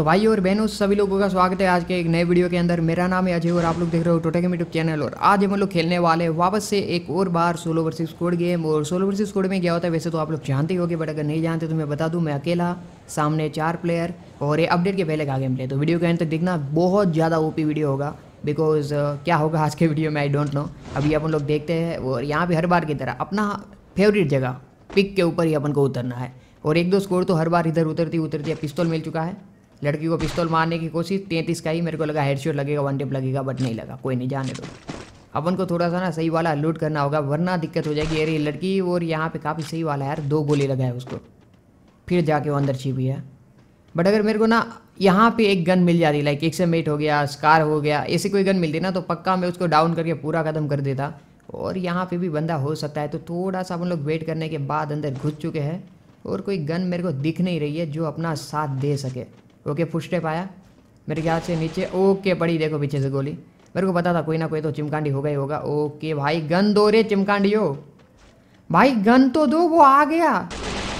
तो भाई और बहनों सभी लोगों का स्वागत है आज के एक नए वीडियो के अंदर मेरा नाम है अजय और आप लोग देख रहे हो टोटे गेम यूट्यूब चैनल और आज हम लोग खेलने वाले हैं वापस से एक और बार सोलो वर्सेस स्कोड गेम और सोलो वर्सेस स्कोड में क्या होता है वैसे तो आप लोग जानते होगे बट अगर नहीं जानते तो मैं बता दूँ मैं अकेला सामने चार प्लेयर और ये अपडेट के पहले का गेम प्ले तो वीडियो के अंदर देखना बहुत ज़्यादा ओपी वीडियो होगा बिकॉज क्या होगा आज के वीडियो में आई डोंट नो अभी अपन लोग देखते हैं और यहाँ पर हर बार की तरह अपना फेवरेट जगह पिक के ऊपर ही अपन को उतरना है और एक दो स्कोर तो हर बार इधर उतरती उतरती पिस्तौल मिल चुका है लड़की को पिस्तौल मारने की कोशिश तैंतीस का ही मेरे को लगा हेडशॉट लगेगा वन टेप लगेगा बट नहीं लगा कोई नहीं जाने दो अपन को थोड़ा सा ना सही वाला लूट करना होगा वरना दिक्कत हो जाएगी अरे लड़की और यहाँ पे काफ़ी सही वाला है यार दो गोली लगाए उसको फिर जाके वो अंदर छिपी है बट अगर मेरे को ना यहाँ पे एक गन मिल जाती लाइक एक मेट हो गया स्कार हो गया ऐसी कोई गन मिलती ना तो पक्का मैं उसको डाउन करके पूरा ख़त्म कर देता और यहाँ पे भी बंदा हो सकता है तो थोड़ा सा अपन लोग वेट करने के बाद अंदर घुस चुके हैं और कोई गन मेरे को दिख नहीं रही है जो अपना साथ दे सके ओके फुट स्टेप आया मेरे ख्याल से नीचे ओके पड़ी देखो पीछे से गोली मेरे को पता था कोई ना कोई तो चिमकांडी होगा ही होगा ओके भाई गन दो रे चिमकांडी हो भाई गन तो दो वो आ गया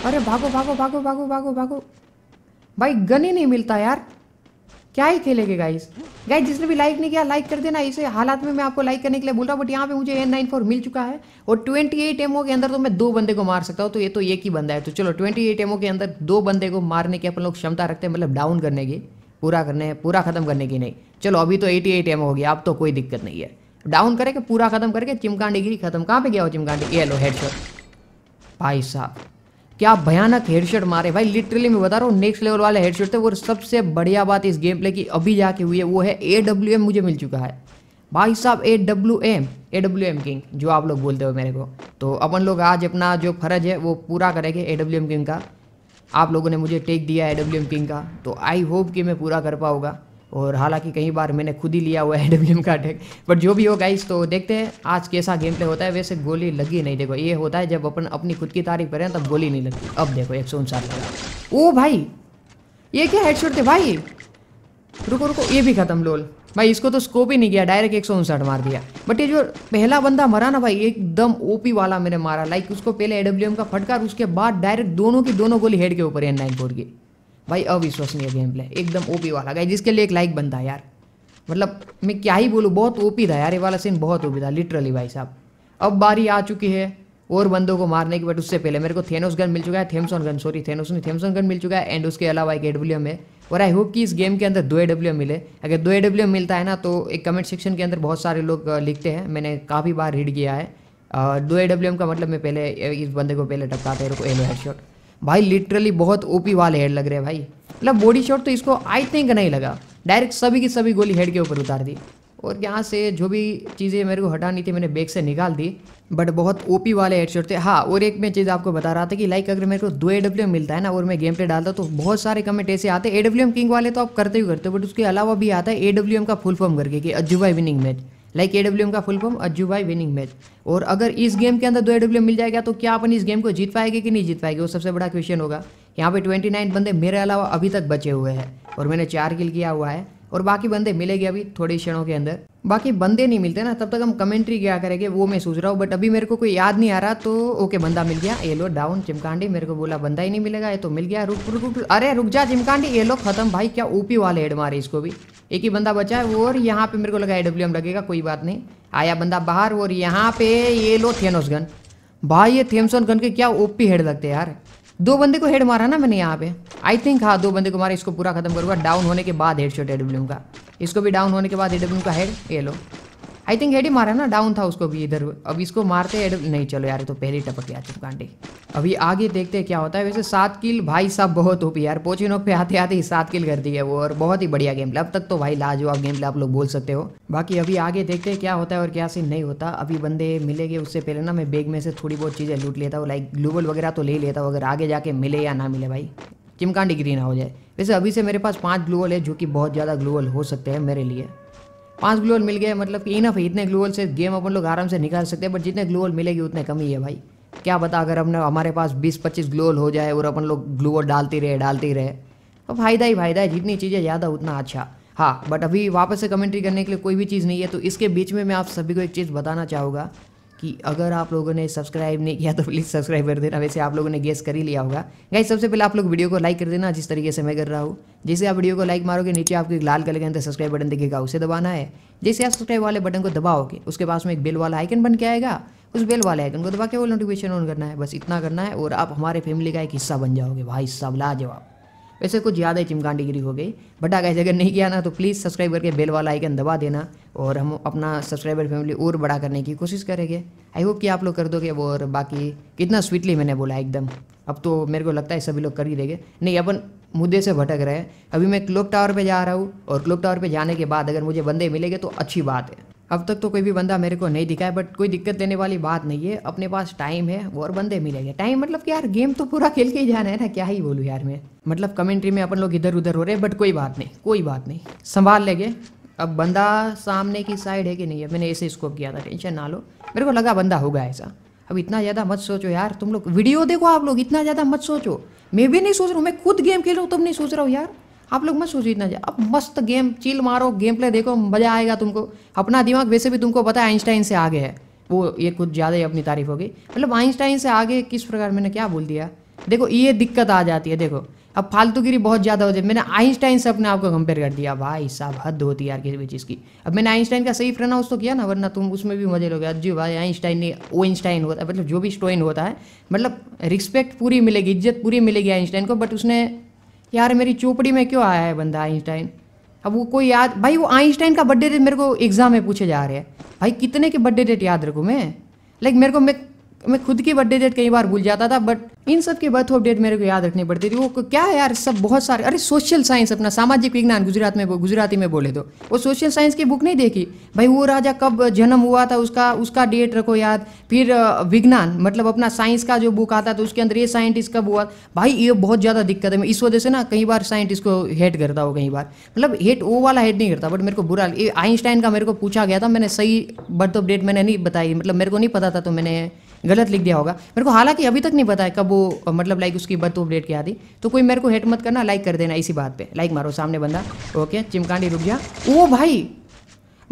अरे भागो भागो भागो भागो भागो भागो भाई गन ही नहीं मिलता यार क्या ही खेलेंगे गाइस गाइस जिसने भी लाइक नहीं किया लाइक कर देना इसे हालात में मैं आपको लाइक करने के लिए बोल रहा हूँ बट यहाँ पे मुझे एन मिल चुका है और ट्वेंटी एट एमओ के अंदर तो मैं दो बंदे को मार सकता हूँ तो ये तो एक ही बंदा है तो चलो ट्वेंटी एट एमओ के अंदर दो बंदे को मारने की अपन लोग क्षमता रखते हैं मतलब डाउन करने की पूरा करने पूरा खत्म करने की नहीं चलो अभी तो एटी एट हो गया अब तो कोई दिक्कत नहीं है डाउन करके पूरा खत्म करके चिमकांडी गिरी खत्म कहाँ पे गया हो चिमकांडी ये लो हेड भाई साहब क्या भयानक हेडशॉट मारे भाई लिटरली मैं बता रहा हूँ नेक्स्ट लेवल वाले हेडशॉट थे और सबसे बढ़िया बात इस गेम प्ले की अभी जाके हुई है वो है ए डब्ल्यू एम मुझे मिल चुका है भाई साहब A W M A W M king जो आप लोग बोलते हो मेरे को तो अपन लोग आज अपना जो फर्ज है वो पूरा करेंगे ए डब्ल्यू एम किंग का आप लोगों ने मुझे टेक दिया ए डब्ल्यू एम किंग का तो आई होप कि मैं पूरा कर पाऊँगा और हालांकि कई बार मैंने खुद ही लिया हुआ है डब्ल्यू का अटैक बट जो भी हो गाइस तो देखते हैं आज कैसा गेम प्ले होता है वैसे गोली लगी नहीं देखो ये होता है जब अपन अपनी खुद की तारीफ करें तब गोली नहीं लगती अब देखो एक सौ उनसाठ लगा ओ भाई ये क्या हेडशॉट थे भाई रुको रुको ये भी खत्म लोल भाई इसको तो स्कोप ही नहीं किया डायरेक्ट एक सौ उनसठ मार दिया बट ये जो पहला बंदा मरा ना भाई एकदम ओपी वाला मैंने मारा लाइक उसको पहले एडब्ल्यू का फटकार उसके बाद डायरेक्ट दोनों की दोनों गोली हेड के ऊपर एन नाइन फोर की भाई अविश्वसनीय गेम प्ले एकदम ओपी वाला गाई जिसके लिए एक लाइक बनता है यार मतलब मैं क्या ही बोलूँ बहुत ओपी था यार ये वाला सीन बहुत ओपी था लिटरली भाई साहब अब बारी आ चुकी है और बंदों को मारने की बट उससे पहले मेरे को थेनोस गन मिल चुका है थेम्सॉन गन सॉरी थेनोस नहीं गन मिल चुका है एंड उसके अलावा एक एडब्ल्यू है और आई होप कि इस गेम के अंदर दो एडब्ल्यू मिले अगर दो एडब्ल्यू मिलता है ना तो एक कमेंट सेक्शन के अंदर बहुत सारे लोग लिखते हैं मैंने काफ़ी बार रीड किया है दो एडब्ल्यू का मतलब मैं पहले इस बंदे को पहले टपकाते रुको एलो हेड शॉट भाई लिटरली बहुत ओपी वाले हेड लग रहे हैं भाई मतलब बॉडी शॉट तो इसको आई थिंक नहीं लगा डायरेक्ट सभी की सभी गोली हेड के ऊपर उतार दी और यहाँ से जो भी चीज़ें मेरे को हटानी थी मैंने बैग से निकाल दी बट बहुत ओपी वाले शॉट थे हाँ और एक मैं चीज़ आपको बता रहा था कि लाइक अगर मेरे को दो ए मिलता है ना और मैं गेम पे डालता तो बहुत सारे कमेंट ऐसे आते ए डब्ल्यू किंग वाले तो आप करते ही करते हो बट उसके अलावा भी आता है ए का फुल फॉर्म करके कि अजुबा winning match like A W M का फुल फॉर्म अज्जू भाई विनिंग मैच और अगर इस गेम के अंदर दो ए डब्ल्यू एम मिल जाएगा तो क्या अपन इस गेम को जीत पाएंगे कि नहीं जीत पाएंगे वो सबसे बड़ा क्वेश्चन होगा यहाँ पे ट्वेंटी नाइन बंदे मेरे अलावा अभी तक बचे हुए हैं और मैंने चार किल किया हुआ है और बाकी बंदे मिलेंगे अभी थोड़े क्षणों के अंदर बाकी बंदे नहीं मिलते ना तब तक हम कमेंट्री क्या करेंगे वो मैं सोच रहा हूँ बट अभी मेरे को कोई याद नहीं आ रहा तो ओके बंदा मिल गया ये लो डाउन चिमकांडी मेरे को बोला बंदा ही नहीं मिलेगा ये तो मिल गया रुक रुक रुक अरे रुक जा चिमकांडी ये लो खत्म भाई क्या ओपी वाले हेड मारे इसको भी एक ही बंदा बचा है और यहाँ पे मेरे को लगा एडब्ल्यू लगेगा कोई बात नहीं आया बंदा बाहर और यहाँ पे ये लो थेनोस गन भाई ये थेम्सन गन के क्या ओपी हेड लगते यार दो बंदे को हेड मारा ना मैंने यहाँ पे आई थिंक हाँ दो बंदे को मारा इसको पूरा खत्म करूंगा डाउन होने के बाद हेड शॉट एडब्ल्यू का इसको भी डाउन होने के बाद एडब्ल्यू का हेड ये लो आई थिंक हेड ही मारा ना डाउन था उसको भी इधर अब इसको मारते हेड नहीं चलो यार तो पहले टपक गया चुपकांडी अभी आगे देखते हैं क्या होता है वैसे सात किल भाई साहब बहुत ओपी यार पोचिनो पे आते आते ही सात किल कर दी है वो और बहुत ही बढ़िया गेम अब तक तो भाई लाजवाब गेम आप लोग बोल सकते हो बाकी अभी आगे देखते हैं क्या होता है और क्या सीन नहीं होता अभी बंदे मिलेंगे उससे पहले ना मैं बैग में से थोड़ी बहुत चीज़ें लूट लेता हूँ लाइक ग्लूबल वगैरह तो ले लेता हूँ अगर आगे जाके मिले या ना मिले भाई चिमकांडी ग्रीन ना हो जाए वैसे अभी से मेरे पास पाँच ग्लूबल है जो कि बहुत ज़्यादा ग्लूबल हो सकते हैं मेरे लिए पाँच ग्लोअल मिल गए मतलब कि इनफ है इतने ग्लोअल से गेम अपन लोग आराम से निकाल सकते हैं बट जितने ग्लोअल मिलेगी उतने कमी है भाई क्या बता अगर हमने हमारे पास बीस पच्चीस ग्लोअल हो जाए और अपन लोग ग्लोअल डालते रहे डालते रहे तो फायदा ही फायदा है जितनी चीज़ें ज़्यादा उतना अच्छा हाँ बट अभी वापस से कमेंट्री करने के लिए कोई भी चीज़ नहीं है तो इसके बीच में मैं आप सभी को एक चीज़ बताना चाहूँगा कि अगर आप लोगों ने सब्सक्राइब नहीं किया तो प्लीज़ सब्सक्राइब कर देना वैसे आप लोगों ने गेस कर ही लिया होगा गाइस सबसे पहले आप लोग वीडियो को लाइक कर देना जिस तरीके से मैं कर रहा हूँ जैसे आप वीडियो को लाइक मारोगे नीचे आपको एक लाल कलर के अंदर सब्सक्राइब बटन दिखेगा उसे दबाना है जैसे आप सब्सक्राइब वाले बटन को दबाओगे उसके पास में एक बेल वाला आइकन बन के आएगा उस बेल वाले आइकन को दबा के वो नोटिफिकेशन ऑन करना है बस इतना करना है और आप हमारे फैमिली का एक हिस्सा बन जाओगे भाई सब लाजवाब वैसे कुछ ज़्यादा ही चिमकांडी हो गई बट गाइस अगर नहीं किया ना तो प्लीज़ सब्सक्राइब करके बेल वाला आइकन दबा देना और हम अपना सब्सक्राइबर फैमिली और बड़ा करने की कोशिश करेंगे आई होप कि आप लोग कर दोगे और बाकी कितना स्वीटली मैंने बोला एकदम अब तो मेरे को लगता है सभी लोग कर ही देंगे नहीं अपन मुद्दे से भटक रहे हैं अभी मैं क्लोक टावर पर जा रहा हूँ और क्लोक टावर पर जाने के बाद अगर मुझे बंदे मिलेंगे तो अच्छी बात है अब तक तो कोई भी बंदा मेरे को नहीं दिखा है बट कोई दिक्कत देने वाली बात नहीं है अपने पास टाइम है और बंदे मिलेंगे टाइम मतलब कि यार गेम तो पूरा खेल के ही जाना है ना क्या ही बोलूँ यार मैं मतलब कमेंट्री में अपन लोग इधर उधर हो रहे हैं बट कोई बात नहीं कोई बात नहीं संभाल लेंगे अब बंदा सामने की साइड है कि नहीं है मैंने ऐसे स्कोप किया था टेंशन ना लो मेरे को लगा बंदा होगा ऐसा अब इतना ज़्यादा मत सोचो यार तुम लोग वीडियो देखो आप लोग इतना ज़्यादा मत सोचो मैं भी नहीं सोच रहा हूँ मैं खुद गेम खेल रहा हूँ तुम नहीं सोच रहा हूँ यार आप लोग मत सोचिए इतना अब मस्त गेम चिल मारो गेम प्ले देखो मज़ा आएगा तुमको अपना दिमाग वैसे भी तुमको पता है आइंस्टाइन से आगे है वो ये कुछ ज़्यादा ही अपनी तारीफ होगी मतलब आइंस्टाइन से आगे किस प्रकार मैंने क्या बोल दिया देखो ये दिक्कत आ जाती है देखो अब फालतूगिरी बहुत ज़्यादा हो जाए है मैंने आइंस्टाइन से अपने आप को कंपेयर कर दिया भाई साहब हद होती यार किसी भी चीज़ की अब मैंने आइंस्टाइन का सही प्रोनाउंस तो किया ना वरना तुम उसमें भी मजे लोगे जी भाई आइंस्टाइन ने वो इंस्टाइन होता है मतलब जो भी स्टोइन होता है मतलब रिस्पेक्ट पूरी मिलेगी इज्जत पूरी मिलेगी आइंस्टाइन को बट उसने यार मेरी चोपड़ी में क्यों आया है बंदा आइंस्टाइन अब वो कोई याद भाई वो आइंस्टाइन का बर्थडे डेट मेरे को एग्ज़ाम में पूछे जा रहे हैं भाई कितने के बर्थडे डेट याद रखूँ मैं लाइक मेरे को मैं मैं खुद की बर्थडे डेट कई बार भूल जाता था बट इन सब की बर्थ ऑफ डेट मेरे को याद रखनी पड़ती थी वो क्या है यार सब बहुत सारे अरे सोशल साइंस अपना सामाजिक विज्ञान गुजरात में गुजराती में बोले तो वो सोशल साइंस की बुक नहीं देखी भाई वो राजा कब जन्म हुआ था उसका उसका डेट रखो याद फिर विज्ञान मतलब अपना साइंस का जो बुक आता था उसके अंदर ये साइंटिस्ट कब हुआ भाई ये बहुत ज़्यादा दिक्कत है मैं इस वजह से ना कई बार साइंटिस्ट को हेट करता हूँ कई बार मतलब हेट वो वाला हेट नहीं करता बट मेरे को बुरा आइंस्टाइन का मेरे को पूछा गया था मैंने सही बर्थ ऑफ डेट मैंने नहीं बताई मतलब मेरे को नहीं पता था तो मैंने गलत लिख दिया होगा मेरे को हालांकि अभी तक नहीं पता है कब वो मतलब लाइक उसकी बर्थ अपडेट किया थी तो कोई मेरे को हेट मत करना लाइक कर देना इसी बात पे लाइक मारो सामने बंदा ओके चिमकांडी रुक गया ओ भाई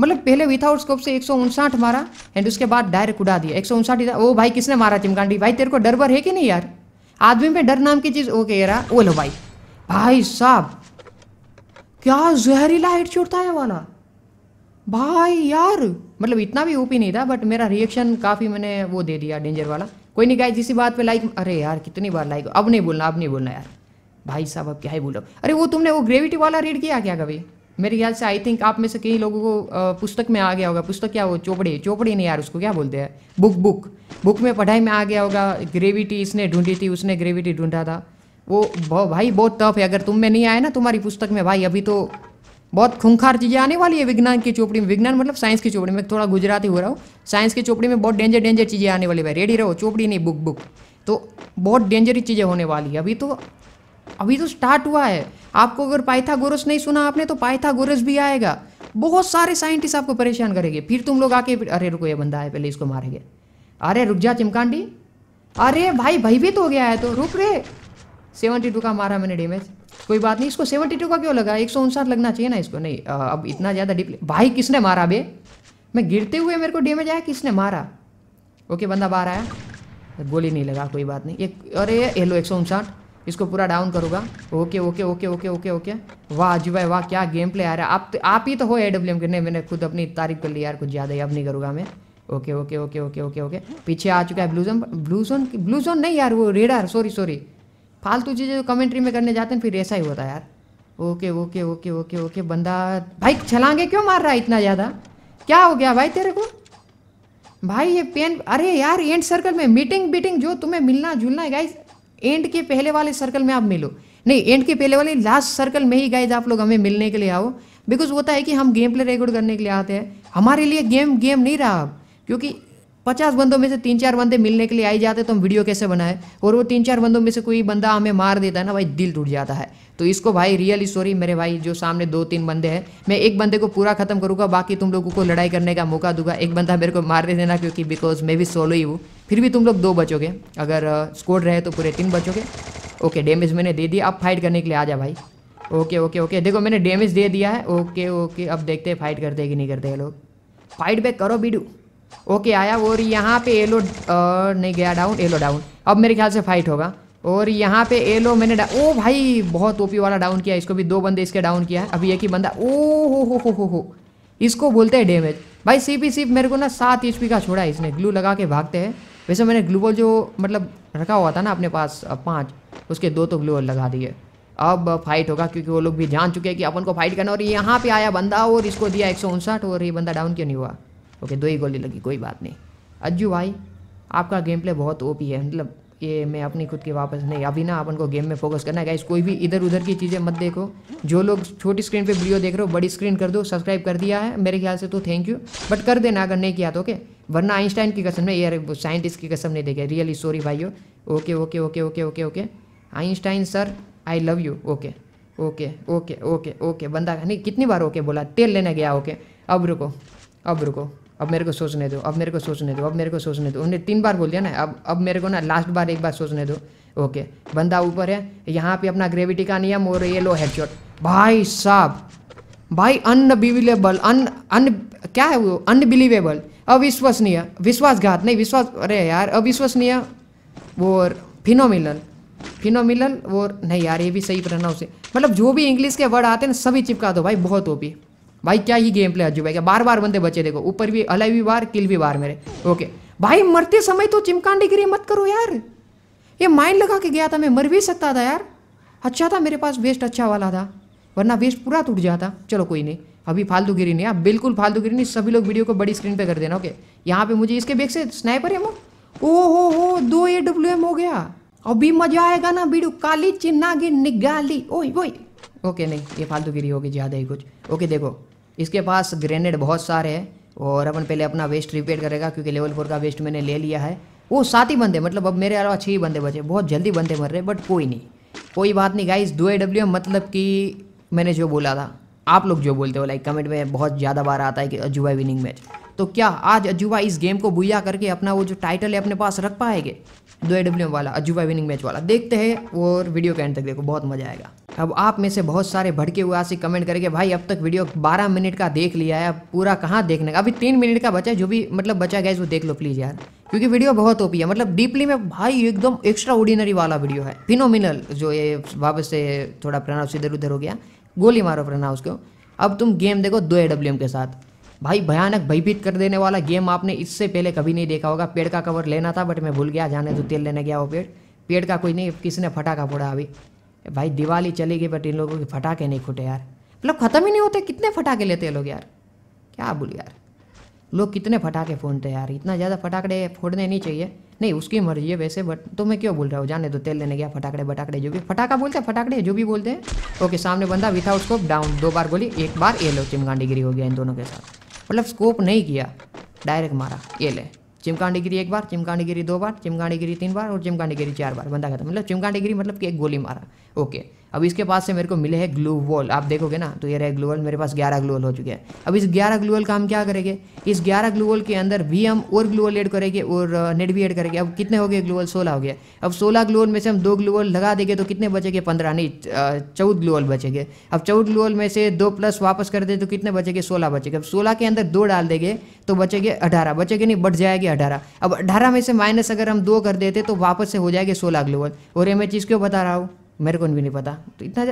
मतलब पहले विथआउट स्कोप से एक मारा एंड उसके बाद डायरेक्ट उड़ा दिया एक ओ भाई किसने मारा चिमकांडी भाई तेरे को डर बर है कि नहीं यार आदमी में डर नाम की चीज़ ओके यारा ओ लो भाई भाई साहब क्या जहरीला हेड छोड़ता है वाला भाई यार मतलब इतना भी ओपी नहीं था बट मेरा रिएक्शन काफ़ी मैंने वो दे दिया डेंजर वाला कोई नहीं गाय जिस बात पे लाइक अरे यार कितनी बार लाइक अब नहीं बोलना अब नहीं बोलना यार भाई साहब अब क्या ही बोलो अरे वो तुमने वो ग्रेविटी वाला रीड किया क्या कभी मेरे ख्याल से आई थिंक आप में से कई लोगों को पुस्तक में आ गया होगा पुस्तक क्या वो चोपड़ी चोपड़ी नहीं यार उसको क्या बोलते हैं बुक बुक बुक में पढ़ाई में आ गया होगा ग्रेविटी इसने ढूंढी थी उसने ग्रेविटी ढूंढा था वो भाई बहुत टफ है अगर तुम में नहीं आया ना तुम्हारी पुस्तक में भाई अभी तो बहुत खूंखार चीज़ें आने वाली है विज्ञान की चोपड़ी में विज्ञान मतलब साइंस की चोपड़ी में थोड़ा गुजराती हो रहा हूँ साइंस की चोपड़ी में बहुत डेंजर डेंजर चीज़ें आने वाली भाई रेडी रहो चोपड़ी नहीं बुक बुक तो बहुत डेंजरी चीज़ें होने वाली है अभी तो अभी तो स्टार्ट हुआ है आपको अगर पाइथागोरस नहीं सुना आपने तो पाइथागोरस भी आएगा बहुत सारे साइंटिस्ट आपको परेशान करेंगे फिर तुम लोग आके अरे रुको ये बंदा है पहले इसको मारेंगे अरे रुक जा चिमकांडी अरे भाई भाई तो हो गया है तो रुक रे सेवेंटी टू का मारा मैंने डेमेज कोई बात नहीं इसको सेवेंटी टू का क्यों लगा एक सौ उनसठ लगना चाहिए ना इसको नहीं आ, अब इतना ज़्यादा डिप्ले भाई किसने मारा बे मैं गिरते हुए मेरे को डेमेज आया किसने मारा ओके बंदा बाहर आया गोली नहीं लगा कोई बात नहीं एक अरे येलो एक सौ उनसठ इसको पूरा डाउन करूँगा okay okay okay okay okay okay वाह जी भाई वाह क्या गेम प्ले आ रहा है आप तो, आप ही तो हो ए डब्ल्यू एम नहीं मैंने खुद अपनी तारीफ कर ली यार कुछ ज़्यादा ही अब नहीं करूँगा मैं okay okay okay okay okay okay पीछे आ चुका है blue zone blue zone blue zone नहीं यार वो रेडार सॉरी सॉरी फालतू चीज़ें जो कमेंट्री में करने जाते हैं फिर ऐसा ही होता है यार okay okay okay okay okay बंदा भाई छलांगे क्यों मार रहा है इतना ज़्यादा क्या हो गया भाई तेरे को भाई ये पेन अरे यार एंड सर्कल में मीटिंग बीटिंग जो तुम्हें मिलना जुलना है गाइज एंड के पहले वाले सर्कल में आप मिलो नहीं एंड के पहले वाले लास्ट सर्कल में ही गाइज आप लोग हमें मिलने के लिए आओ बिकॉज होता है कि हम गेम प्ले रिकॉर्ड करने के लिए आते हैं हमारे लिए गेम गेम नहीं रहा अब क्योंकि पचास बंदों में से तीन चार बंदे मिलने के लिए आई जाते तो हम वीडियो कैसे बनाए और वो तीन चार बंदों में से कोई बंदा हमें मार देता है ना भाई दिल टूट जाता है तो इसको भाई रियल स्टोरी मेरे भाई जो सामने दो तीन बंदे हैं मैं एक बंदे को पूरा खत्म करूंगा बाकी तुम लोगों को लड़ाई करने का मौका दूंगा एक बंदा मेरे को मार दे देना क्योंकि बिकॉज मैं भी सोलो ही हूँ फिर भी तुम लोग दो बचोगे अगर स्कोर रहे तो पूरे तीन बचोगे ओके डैमेज मैंने दे दिया अब फाइट करने के लिए आ जा भाई ओके ओके ओके देखो मैंने डैमेज दे दिया है ओके ओके अब देखते हैं फाइट करते कि नहीं करते लोग फाइट बैक करो बीडू ओके आया और यहाँ पे एलो नहीं गया डाउन एलो डाउन अब मेरे ख्याल से फाइट होगा और यहाँ पे एलो मैंने ओ भाई बहुत ओपी वाला डाउन किया इसको भी दो बंदे इसके डाउन किया है अभी एक ही बंदा ओ हो हो हो हो हो इसको बोलते हैं डैमेज भाई सी पी सिर्फ मेरे को ना सात एच का छोड़ा है इसने ग्लू लगा के भागते हैं वैसे मैंने ग्लू बॉल जो मतलब रखा हुआ था ना अपने पास पाँच उसके दो तो ग्लू बॉल लगा दिए अब फाइट होगा क्योंकि वो लोग भी जान चुके हैं कि अपन को फाइट करना और यहाँ पे आया बंदा और इसको दिया एक और ये बंदा डाउन क्यों नहीं हुआ ओके दो ही गोली लगी कोई बात नहीं अज्जू भाई आपका गेम प्ले बहुत ओपी है मतलब ये मैं अपनी खुद के वापस नहीं अभी ना अपन को गेम में फोकस करना है गाइस कोई भी इधर उधर की चीज़ें मत देखो जो लोग छोटी स्क्रीन पे वीडियो देख रहे हो बड़ी स्क्रीन कर दो सब्सक्राइब कर दिया है मेरे ख्याल से तो थैंक यू बट कर देना अगर नहीं किया तो ओके वरना आइंस्टाइन की कसम नहीं यार साइंटिस्ट की कसम नहीं देखे रियली सॉरी भाई okay okay okay okay okay okay Einstein sir I love you okay okay okay okay okay बंदा नहीं कितनी बार ओके बोला तेल लेने गया ओके अब रुको अब रुको अब मेरे को सोचने दो अब मेरे को सोचने दो अब मेरे को सोचने दो उन्हें तीन बार बोल दिया ना अब अब मेरे को ना लास्ट बार एक बार सोचने दो ओके बंदा ऊपर है यहाँ पे अपना ग्रेविटी का नियम और ये लो शॉट भाई साहब भाई अनबिलीवेबल अन अन क्या है वो अनबिलीवेबल अविश्वसनीय विश्वासघात नहीं विश्वास अरे यार अविश्वसनीय और फिनोमिनल फिनोमिनल और नहीं यार ये भी सही प्रोनाउंस है मतलब जो भी इंग्लिश के वर्ड आते हैं ना सभी चिपका दो भाई बहुत ओपी भाई क्या ही गेम प्ले अज्जू भाई बार बार बंदे बचे देखो ऊपर भी अलाई भी बार किल भी बार मेरे ओके भाई मरते समय तो गिरी मत करो यार ये माइंड लगा के गया था मैं मर भी सकता था यार अच्छा था मेरे पास वेस्ट अच्छा वाला था वरना वेस्ट पूरा टूट जाता चलो कोई नहीं अभी फालतू गिरी नहीं आप हाँ, बिल्कुल फालतू गिरी नहीं सभी लोग वीडियो को बड़ी स्क्रीन पे कर देना ओके यहाँ पे मुझे इसके बेग से स्नाइपर वो ओ हो हो दो ए डब्ल्यू एम हो गया अभी मजा आएगा ना वीडियो काली चिन्ना गिर निगाली ओ ओई ओके नहीं ये फालतू गिरी होगी ज़्यादा ही कुछ ओके देखो इसके पास ग्रेनेड बहुत सारे हैं और अपन पहले अपना वेस्ट रिपेयर करेगा क्योंकि लेवल फोर का वेस्ट मैंने ले लिया है वो सात ही बंदे मतलब अब मेरे अलावा छः ही बंदे बचे बहुत जल्दी बंदे मर रहे बट कोई नहीं कोई बात नहीं गाइस दो डब्ल्यू मतलब कि मैंने जो बोला था आप लोग जो बोलते हो लाइक कमेंट में बहुत ज़्यादा बार आता है कि अजूबा विनिंग मैच तो क्या आज अजूबा इस गेम को बुया करके अपना वो जो टाइटल है अपने पास रख पाएंगे दो ए वाला अजूबा विनिंग मैच वाला देखते हैं और वीडियो के एंड तक देखो बहुत मजा आएगा अब आप में से बहुत सारे भड़के हुए आशी कमेंट करेंगे भाई अब तक वीडियो 12 मिनट का देख लिया है पूरा कहाँ देखने का अभी तीन मिनट का बचा है जो भी मतलब बचा गया वो देख लो प्लीज़ यार क्योंकि वीडियो बहुत ओपी है मतलब डीपली में भाई एकदम एक्स्ट्रा ऑर्डिनरी वाला वीडियो है फिनोमिनल जो ये वापस से थोड़ा प्रणाव इधर उधर हो गया गोली मारो प्रणाव उसको अब तुम गेम देखो दो ए के साथ भाई भयानक भयभीत कर देने वाला गेम आपने इससे पहले कभी नहीं देखा होगा पेड़ का कवर लेना था बट मैं भूल गया जाने तो तेल लेने गया वो पेड़ पेड़ का कोई नहीं किसने फटाखा फोड़ा अभी भाई दिवाली चली गई बट इन लोगों के फटाके नहीं फूटे यार मतलब ख़त्म ही नहीं होते कितने फटाके लेते हैं लोग यार क्या बोल यार लोग कितने फटाके फोड़ते यार इतना ज़्यादा फटाकड़े फोड़ने नहीं चाहिए नहीं उसकी मर्जी है वैसे बट तो मैं क्यों बोल रहा हूँ जाने दो तेल लेने गया फटाकड़े बटाकड़े जो भी फटाका बोलते हैं फटाकड़े जो भी बोलते हैं ओके सामने बंदा विथाउट स्कोप डाउन दो बार बोली एक बार ये लो चिमगांडी गिरी हो गया इन दोनों के साथ मतलब स्कोप नहीं किया डायरेक्ट मारा ये ले चिमकांडी गिरी एक बार चिमकांडी गिरी दो बार चिमकांडी गिरी तीन बार और चिमकांडी गिरी चार बार बंदा खत्म मतलब चिमकांडी गिरी मतलब कि एक गोली मारा ओके अब इसके पास से मेरे को मिले हैं ग्लू वॉल आप देखोगे ना तो ये रहे ग्लू वॉल मेरे पास ग्यारह ग्लू वॉल हो चुके हैं अब इस ग्यारह ग्लू वॉल का हम क्या करेंगे इस ग्यारह ग्लू वॉल के अंदर भी हम और ग्लू वॉल ऐड करेंगे और नेट भी ऐड करेंगे अब कितने हो गए ग्लू वॉल सोलह हो गया अब सोलह ग्लू वॉल में से हम दो ग्लू वॉल लगा देंगे तो कितने बचेंगे पंद्रह नहीं चौदह ग्लू वॉल बचेंगे अब चौदह ग्लू वॉल में से दो प्लस वापस कर दे तो कितने बचेंगे सोलह बचेंगे अब सोलह के अंदर दो डाल देंगे तो बचेंगे अठारह बचेंगे नहीं बढ़ जाएंगे अठारह अब अठारह में से माइनस अगर हम दो कर देते तो वापस से हो जाएंगे सोलह ग्लू वॉल और ये मैं चीज़ क्यों बता रहा हूँ मेरे को भी नहीं पता तो इतना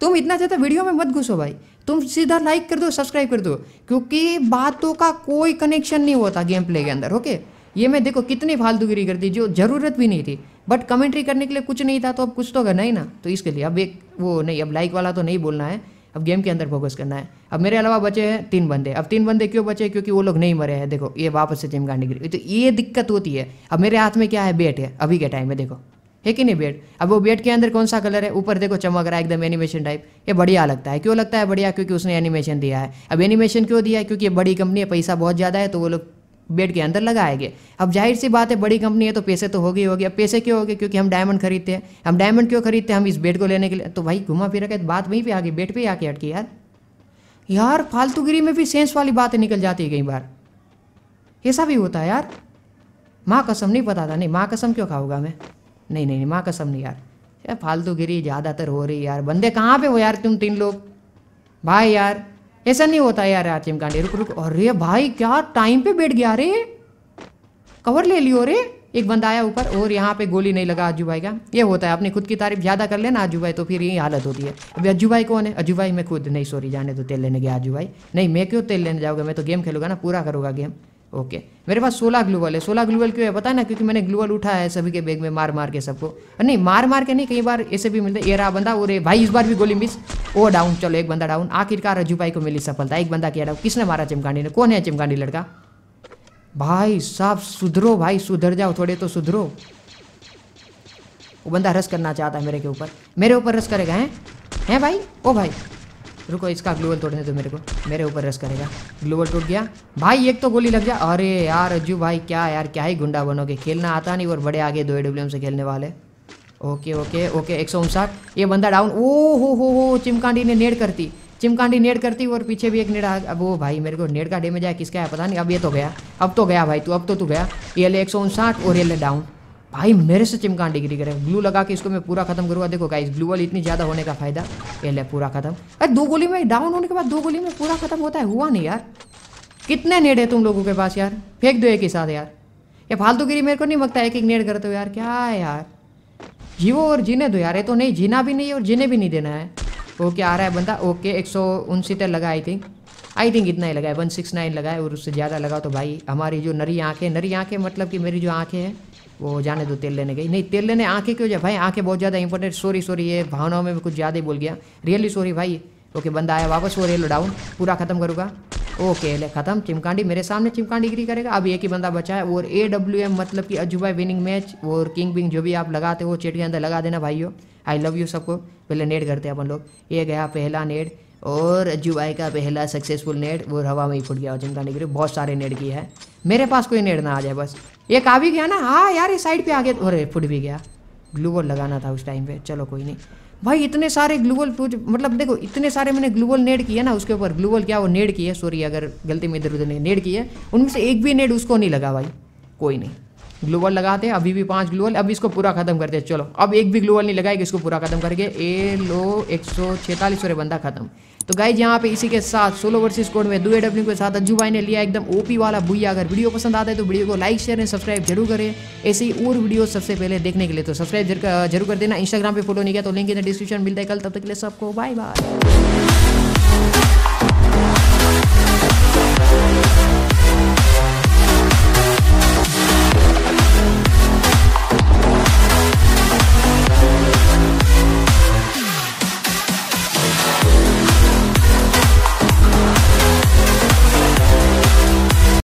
तुम इतना ज़्यादा वीडियो में मत घुसो भाई तुम सीधा लाइक कर दो सब्सक्राइब कर दो क्योंकि बातों का कोई कनेक्शन नहीं होता गेम प्ले के अंदर ओके ये मैं देखो कितनी फालतूगिरी कर दी जो ज़रूरत भी नहीं थी बट कमेंट्री करने के लिए कुछ नहीं था तो अब कुछ तो करना ही ना तो इसके लिए अब एक वो नहीं अब लाइक वाला तो नहीं बोलना है अब गेम के अंदर फोकस करना है अब मेरे अलावा बचे हैं तीन बंदे अब तीन बंदे क्यों बचे क्योंकि वो लोग नहीं मरे हैं देखो ये वापस से जिम गांडी गिरी तो ये दिक्कत होती है अब मेरे हाथ में क्या है बेट है अभी के टाइम में देखो है कि नहीं बेड अब वो बेड के अंदर कौन सा कलर है ऊपर देखो चमक रहा है एकदम एनिमेशन टाइप ये बढ़िया लगता है क्यों लगता है बढ़िया क्योंकि उसने एनिमेशन दिया है अब एनिमेशन क्यों दिया है क्योंकि ये बड़ी कंपनी है पैसा बहुत ज़्यादा है तो वो लोग बेड के अंदर लगाएंगे अब जाहिर सी बात है बड़ी कंपनी है तो पैसे तो हो गए हो गए अब पैसे क्यों हो गए क्योंकि हम डायमंड खरीदते हैं हम डायमंड क्यों खरीदते हैं हम इस बेड को लेने के लिए तो भाई घुमा फिरा के बात वहीं पर आ गई बेड पर ही आके अटकी यार यार फालतूगिरी में भी सेंस वाली बातें निकल जाती है कई बार ऐसा भी होता है यार माँ कसम नहीं पता था नहीं माँ कसम क्यों खाऊंगा मैं नहीं नहीं माँ कसम नहीं यार यार फालतू गिरी ज़्यादातर हो रही यार बंदे कहाँ पे हो यार तुम तीन लोग भाई यार ऐसा नहीं होता यार आचिम कांडे रुक रुक अरे भाई क्या टाइम पे बैठ गया रे कवर ले लियो रे एक बंदा आया ऊपर और यहाँ पे गोली नहीं लगा अज्जू भाई का ये होता है अपनी खुद की तारीफ ज़्यादा कर लेना अज्जू भाई तो फिर यही हालत होती है अभी अज्जू भाई कौन है अज्जू भाई मैं खुद नहीं सॉरी जाने तो तेल लेने गया अज्जू भाई नहीं मैं क्यों तेल लेने जाऊंगा मैं तो गेम खेलूंगा ना पूरा करूँगा गेम ओके मेरे पास 16 ग्लूवल है 16 ग्लूवल क्यों है बताया ना क्योंकि मैंने ग्लूवल उठाया है सभी के बैग में मार मार के सबको नहीं मार मार के नहीं कई बार ऐसे भी मिलते ये रहा बंदा और भाई इस बार भी गोली मिस ओ डाउन चलो एक बंदा डाउन आखिरकार रजू भाई को मिली सफलता एक बंदा किया डाउन किसने मारा चिमकांडी ने कौन है चिमकांडी लड़का भाई साहब सुधरो भाई सुधर जाओ थोड़े तो सुधरो वो बंदा रस करना चाहता है मेरे के ऊपर मेरे ऊपर रस करेगा हैं हैं भाई ओ भाई रुको इसका ग्लोबल तोड़ने दो मेरे को मेरे ऊपर रस करेगा ग्लोबल टूट गया भाई एक तो गोली लग जा अरे यार अज्जू भाई क्या यार क्या ही गुंडा बनोगे खेलना आता नहीं और बड़े आगे दो एडब्ल्यू से खेलने वाले ओके ओके ओके एक ये बंदा डाउन ओ हो हो हो चिमकांडी ने नेड करती चिमकांडी नेड करती और पीछे भी एक नेड आ अब वो भाई मेरे को नेड का डेमेज आया किसका है पता नहीं अब ये तो गया अब तो गया भाई तू अब तो तू गया ये ले एक और ये ले डाउन भाई मेरे से चिमकान डिग्री करे ग्लू लगा के इसको मैं पूरा खत्म करूंगा देखो गाइस ग्लू वाली इतनी ज़्यादा होने का फ़ायदा ये ले पूरा खत्म अरे दो गोली में डाउन होने के बाद दो गोली में पूरा खत्म होता है हुआ नहीं यार कितने नेड है तुम लोगों के पास यार फेंक दो एक ही साथ यार ये गिरी मेरे को नहीं लगता एक एक नेड करते हो यार क्या है यार जीवो और जीने दो यार ये तो नहीं जीना भी नहीं और जीने भी नहीं देना है ओके आ रहा है बंदा ओके एक सौ उनसीटर लगा आई थिंक आई थिंक इतना ही लगा है वन सिक्स नाइन लगा है और उससे ज़्यादा लगा तो भाई हमारी जो नरी आँखें नरी आँखें मतलब कि मेरी जो आँखें हैं वो जाने दो तेल लेने गई नहीं तेल लेने आंखें क्यों जाए भाई आंखें बहुत ज़्यादा इंपॉर्टेंट सॉरी सॉरी ये भावनाओं में कुछ ज़्यादा ही बोल गया रियली सॉरी भाई ओके बंदा आया वापस वो रेलो डाउन पूरा खत्म करूँगा ओके ले खत्म चिमकांडी मेरे सामने चिमकांडी गिरी करेगा अब एक ही बंदा बचा है और ए डब्ल्यू एम मतलब कि अजूबा विनिंग मैच और किंग विंग जो भी आप लगाते हो चेट के अंदर लगा देना हो आई लव यू सबको पहले नेट करते हैं अपन लोग ये गया पहला नेट और अजूबा का पहला सक्सेसफुल नेट वो हवा में ही फुट गया और जिनका बहुत सारे नेट की है मेरे पास कोई नेट ना आ जाए बस एक आ भी गया ना हाँ यार ये साइड पे आ गया अरे फुट भी गया ग्लूबल लगाना था उस टाइम पे चलो कोई नहीं भाई इतने सारे पूछ मतलब देखो इतने सारे मैंने ग्लूबल नेड किए ना उसके ऊपर ग्लूबल क्या वो नेड किए सॉरी अगर गलती में इधर उधर नेड किए उनमें से एक भी नेड उसको नहीं लगा भाई कोई नहीं ग्लोबल लगाते हैं अभी भी पांच ग्लोबल अब इसको पूरा खत्म करते हैं चलो अब एक भी ग्लोबल नहीं लगाएगी इसको पूरा खत्म करके ए लो एक सौ छेतालीस बंदा खत्म तो गाइज यहाँ पे इसी के साथ सोलो वर्सेस कोड में दुए डब्ल्यू के साथ अज्जू भाई ने लिया एकदम ओपी वाला भूया अगर वीडियो पसंद आता है तो वीडियो को लाइक शेयर एंड सब्सक्राइब जरूर करें ऐसे ही और वीडियो सबसे पहले देखने के लिए तो सब्सक्राइब जरूर कर देना इंस्टाग्राम पे फॉलो नहीं किया तो लिंक इन डिस्क्रिप्शन मिलता है कल तब तक के लिए सबको बाय बाय